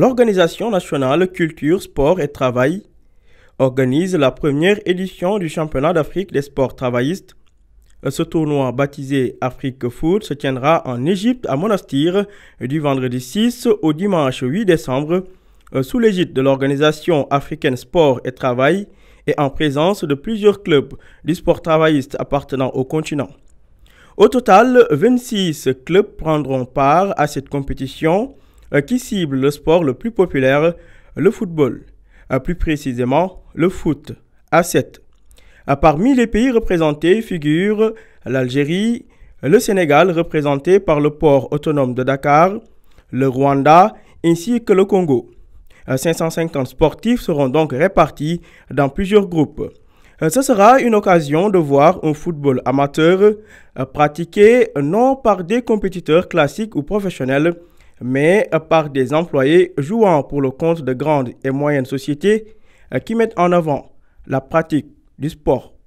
L'Organisation nationale culture, sport et travail organise la première édition du championnat d'Afrique des sports travaillistes. Ce tournoi baptisé Afrique Foot se tiendra en Égypte à Monastir du vendredi 6 au dimanche 8 décembre euh, sous l'égide de l'organisation africaine Sport et Travail et en présence de plusieurs clubs du sport travailliste appartenant au continent. Au total, 26 clubs prendront part à cette compétition euh, qui cible le sport le plus populaire, le football, plus précisément le foot, à 7. Parmi les pays représentés figurent l'Algérie, le Sénégal représenté par le port autonome de Dakar, le Rwanda ainsi que le Congo. 550 euh, sportifs seront donc répartis dans plusieurs groupes. Euh, ce sera une occasion de voir un football amateur pratiqué non par des compétiteurs classiques ou professionnels, mais par des employés jouant pour le compte de grandes et moyennes sociétés euh, qui mettent en avant la pratique du sport